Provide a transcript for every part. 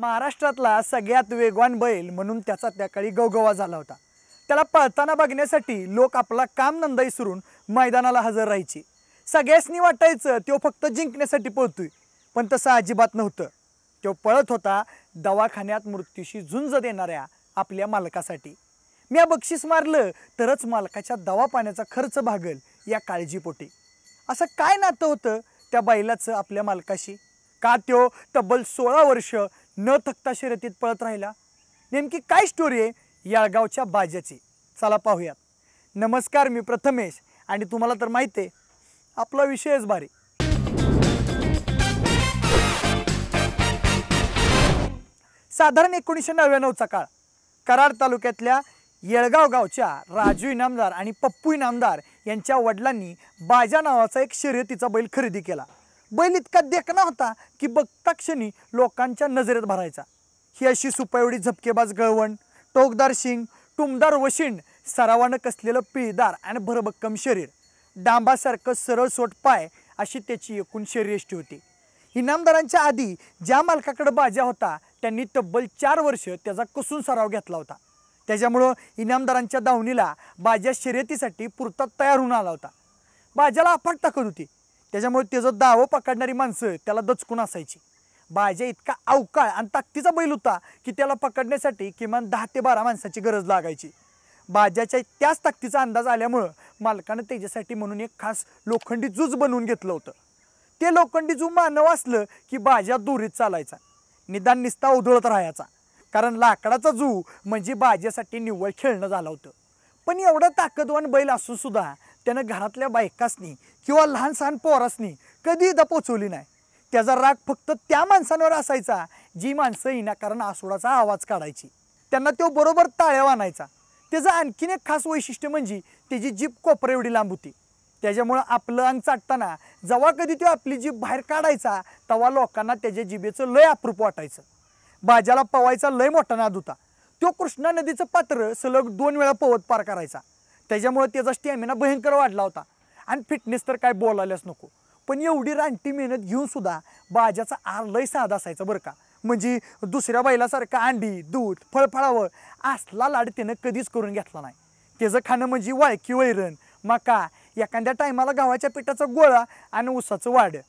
महाराष्ट्रातला सगळ्यात वेगवान बैल म्हणून त्याचा त्या काळी गवगवा झाला होता त्याला पळताना बघण्यासाठी लोक आपला काम नंदाई विसरून मैदानाला हजर राहायची सगळ्यासनी वाटायचं तो फक्त जिंकण्यासाठी पळतोय पण तसं अजिबात नव्हतं तो पळत होता दवाखान्यात मृत्यूशी झुंज देणाऱ्या आपल्या मालकासाठी मी बक्षीस मारलं तरच मालकाच्या दवापाण्याचा खर्च भागल या काळजीपोटी असं काय नातं होतं त्या बैलाचं आपल्या मालकाशी का त्यो तब्बल सोळा वर्ष न थकता शर्यतीत पळत राहिला नेमकी काय स्टोरी आहे याळगावच्या बाज्याची चला पाहूयात नमस्कार मी प्रथमेश आणि तुम्हाला तर माहिती आहे आपला विषयच भारी साधारण एकोणीसशे नव्याण्णवचा काळ कराड तालुक्यातल्या येळगाव गावच्या राजू इनामदार आणि पप्पू इनामदार यांच्या वडिलांनी बाजा नावाचा एक शर्यतीचा बैल खरेदी केला बैल इतका देखना होता की बघता क्षणी लोकांच्या नजरेत भरायचा ही अशी सुपावडी झपकेबाज गळवण टोकदार शिंग टुमदार वशिंड सरावानं कसलेलं पिळदार आणि भरभक्कम शरीर डांबासारखं सरळ सोट पाय अशी त्याची एकूण शरीरयष्टी होती इनामदारांच्या आधी ज्या मालकाकडे बाजा होता त्यांनी तब्बल चार वर्ष त्याचा कसून सराव घेतला होता त्याच्यामुळं इनामदारांच्या दावणीला बाजा शर्यतीसाठी पुरता तयार होऊन आला होता बाजाला अफाट ताकद होती त्याच्यामुळे त्याचं दावं पकडणारी माणसं त्याला दचकून असायची बाजा इतका अवकाळ आणि ताकदीचा बैल होता की त्याला पकडण्यासाठी किमान दहा ते बारा माणसाची गरज लागायची बाज्याच्या त्याच ताकदीचा अंदाज आल्यामुळं मालकानं त्याच्यासाठी म्हणून एक खास लोखंडी जूज बनवून घेतलं होतं ते लोखंडी जू मानव असलं की बाजा दोरीत चालायचा निदान निस्ता उधळत राहायचा कारण लाकडाचा जू म्हणजे बाजेसाठी निव्वळ खेळणं झालं होतं पण एवढा ताकदवान बैल असून सुद्धा त्यानं घरातल्या बायकासनी किंवा लहान सहान पोरासनी कधी एकदा पोचवली नाही त्याचा राग फक्त त्या माणसांवर असायचा जी माणसं कारण आसुडाचा आवाज काढायची त्यांना तो बरोबर ताळ्या आणायचा त्याचं आणखीन एक खास वैशिष्ट्य म्हणजे त्याची जीप कोपर एवढी लांब होती त्याच्यामुळं आपलं अंग चाटताना जेव्हा कधी तो आपली जीप बाहेर काढायचा तेव्हा लोकांना त्याच्या जिबेचं लय अप्रूप वाटायचं बाज्याला पवायचा लय मोठा नाद होता तो कृष्णा नदीचं पात्र सलग दोन वेळा पवत पार करायचा त्याच्यामुळे त्याचा स्टॅमिना भयंकर वाढला होता आणि फिटनेस तर काय बोलायलाच नको पण एवढी रानटी मेहनत घेऊन सुद्धा बाजाचा आर लय साधा असायचा बरं का म्हणजे दुसऱ्या बैलासारखं अंडी दूध फळफळावं असला लाड त्यानं कधीच करून घेतला नाही त्याचं खाणं म्हणजे वाळकी वैरण मका एखाद्या टायमाला गव्हाच्या पिठाचा गोळा आणि ऊसाचं वाडं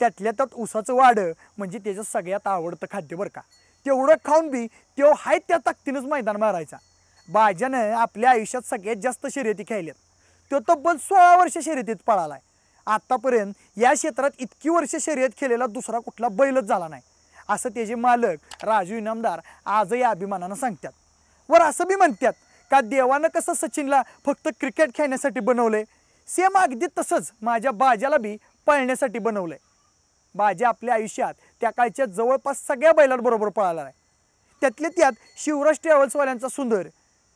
त्यातल्या त्यात ऊसाचं वाडं म्हणजे त्याचं सगळ्यात आवडतं खाद्य बरं का तेवढं खाऊन बी तो हाय त्या ताकदीनंच मैदान मारायचा बाजानं आपल्या आयुष्यात सगळ्यात जास्त शर्यती खेळल्यात तो तब्बल सोळा वर्ष शर्यतीत पळाला आहे आत्तापर्यंत या क्षेत्रात इतकी वर्ष शर्यत खेळलेला दुसरा कुठला बैलच झाला नाही असं त्याचे मालक राजू इनामदार आजही अभिमानानं सांगतात वर असं बी म्हणतात का देवानं कसं सचिनला फक्त क्रिकेट खेळण्यासाठी बनवलंय सेम अगदी तसंच माझ्या बाजाला बी पळण्यासाठी बनवलंय बाजे आपल्या आयुष्यात त्या काळच्या जवळपास सगळ्या बैलांबरोबर पळाला आहे त्यातले त्यात शिवराज ट्रॅव्हल्सवाल्यांचा सुंदर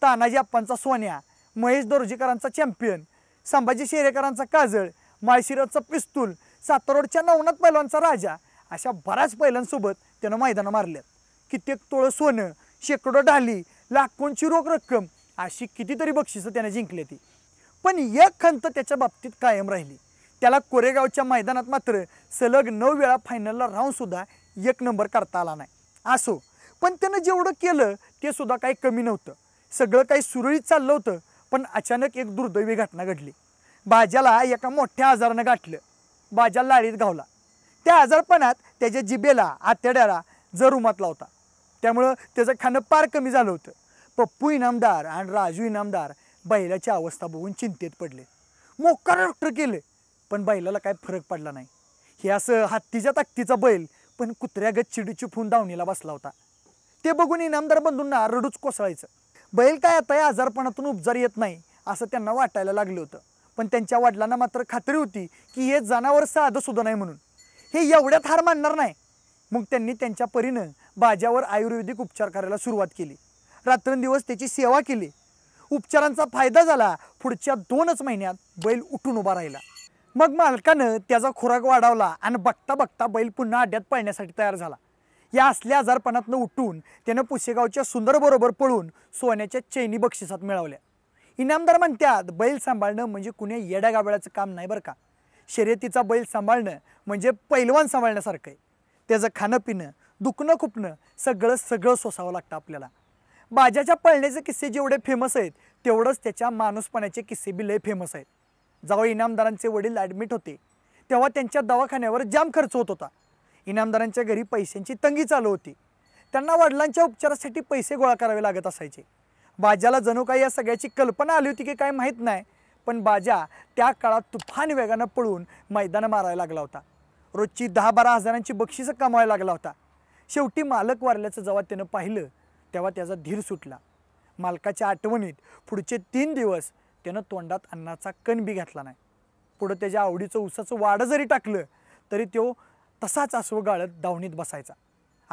तानाजी आप्पांचा सोन्या महेश दोरजीकरांचा चॅम्पियन संभाजी शेरेकरांचा काजळ माळशिराचा पिस्तूल सातारोडच्या नवनाथ पैलवांचा राजा अशा बऱ्याच पैलांसोबत त्यानं मैदानं मारल्यात कित्येक तोळं सोनं शेकडो ढाली लाखोंची रोख रक्कम अशी कितीतरी बक्षिसं त्याने जिंकली ती पण एक खंत त्याच्या बाबतीत कायम राहिली त्याला कोरेगावच्या मैदानात मात्र सलग नऊ वेळा फायनलला राहूनसुद्धा एक नंबर करता आला नाही असो पण त्यानं जेवढं केलं ते सुद्धा काही कमी नव्हतं सगळं काही सुरळीत चाललं होतं पण अचानक एक दुर्दैवी घटना घडली बाजाला एका मोठ्या आजारानं गाठलं बाजा लाडीत गावला त्या आजारपणात त्याच्या जिबेला जर जरुमातला होता त्यामुळं त्याचं खाणं फार कमी झालं होतं पप्पू इनामदार आणि राजू इनामदार बैलाची अवस्था बघून चिंतेत पडले मोकार डॉक्टर केले पण बैलाला काय फरक पडला नाही हे असं हत्तीच्या ताकदीचा बैल पण कुत्र्यागत चिडीची फून दावणीला बसला होता ते बघून इनामदार बंधूंना रडूच कोसळायचं बैल काय आता या आजारपणातून उपचार येत नाही असं त्यांना वाटायला लागलं होतं पण त्यांच्या वडिलांना मात्र खात्री होती की हे जनावर साधं सुद्धा नाही म्हणून हे एवढ्यात हार मानणार नाही मग त्यांनी त्यांच्या परीनं बाज्यावर आयुर्वेदिक उपचार करायला सुरुवात केली रात्रंदिवस त्याची सेवा केली उपचारांचा फायदा झाला पुढच्या दोनच महिन्यात बैल उठून उभा राहिला मग मालकानं त्याचा खुराक वाढवला आणि बघता बघता बैल पुन्हा अड्ड्यात पळण्यासाठी तयार झाला या असल्या आजारपणातनं उठून त्यानं पुसेगावच्या सुंदरबरोबर पळून सोन्याच्या चैनी बक्षिसात मिळवल्या इनामदार म्हणतात बैल सांभाळणं म्हणजे कुण्या येड्या गाबळ्याचं काम नाही बरं का शर्यतीचा बैल सांभाळणं म्हणजे पैलवान सांभाळण्यासारखं आहे त्याचं खाणं पिणं दुखणं खुपणं सगळं सगळं सोसावं लागतं आपल्याला बाजाच्या पळण्याचे किस्से जेवढे फेमस आहेत तेवढंच त्याच्या माणूसपणाचे किस्से बी लय फेमस आहेत जवळ इनामदारांचे वडील ॲडमिट होते तेव्हा त्यांच्या दवाखान्यावर जाम खर्च होत होता इनामदारांच्या घरी पैशांची तंगी चालू होती त्यांना वडिलांच्या उपचारासाठी पैसे गोळा करावे लागत असायचे बाजाला जणू काही या सगळ्याची कल्पना आली होती की काय माहीत नाही पण बाजा त्या काळात तुफान वेगानं पळून मैदानं मारायला लागला होता रोजची दहा बारा हजारांची बक्षिसं कमावायला लागला होता शेवटी मालक वारल्याचं जेव्हा त्यानं पाहिलं तेव्हा त्याचा धीर सुटला मालकाच्या आठवणीत पुढचे तीन दिवस त्यानं तोंडात अन्नाचा कण बी घातला नाही पुढं त्याच्या आवडीचं उसाचं वाडं जरी टाकलं तरी तो तसाच आसवं गाळत दावणीत बसायचा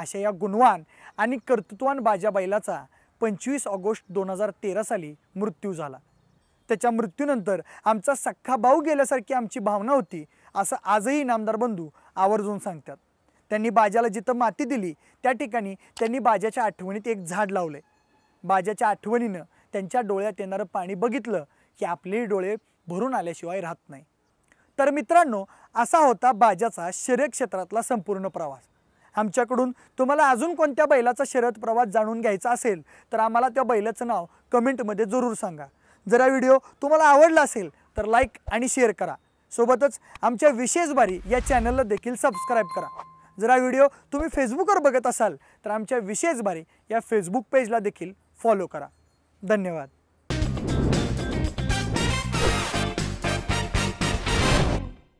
अशा या गुणवान आणि कर्तृत्वान बाजा बैलाचा पंचवीस ऑगस्ट दोन हजार तेरा साली मृत्यू झाला त्याच्या मृत्यूनंतर आमचा सख्खा भाऊ गेल्यासारखी आमची भावना होती असं आजही नामदार बंधू आवर्जून सांगतात त्यांनी बाजाला जिथं माती दिली त्या ठिकाणी त्यांनी बाजाच्या आठवणीत एक झाड लावले बाजाच्या आठवणीनं त्यांच्या डोळ्यात येणारं पाणी बघितलं की आपले डोळे भरून आल्याशिवाय राहत नाही तर मित्रांनो असा होता बाजाचा शर्यत क्षेत्रातला संपूर्ण प्रवास आमच्याकडून तुम्हाला अजून कोणत्या बैलाचा शर्यत प्रवास जाणून घ्यायचा असेल तर आम्हाला त्या बैलाचं नाव कमेंटमध्ये जरूर सांगा जर हा व्हिडिओ तुम्हाला आवडला असेल तर लाईक आणि शेअर करा सोबतच आमच्या विशेष बारी या चॅनलला देखील सबस्क्राईब करा जर हा व्हिडिओ तुम्ही फेसबुकवर बघत असाल तर आमच्या विशेष बारी या फेसबुक पेजला देखील फॉलो करा धन्यवाद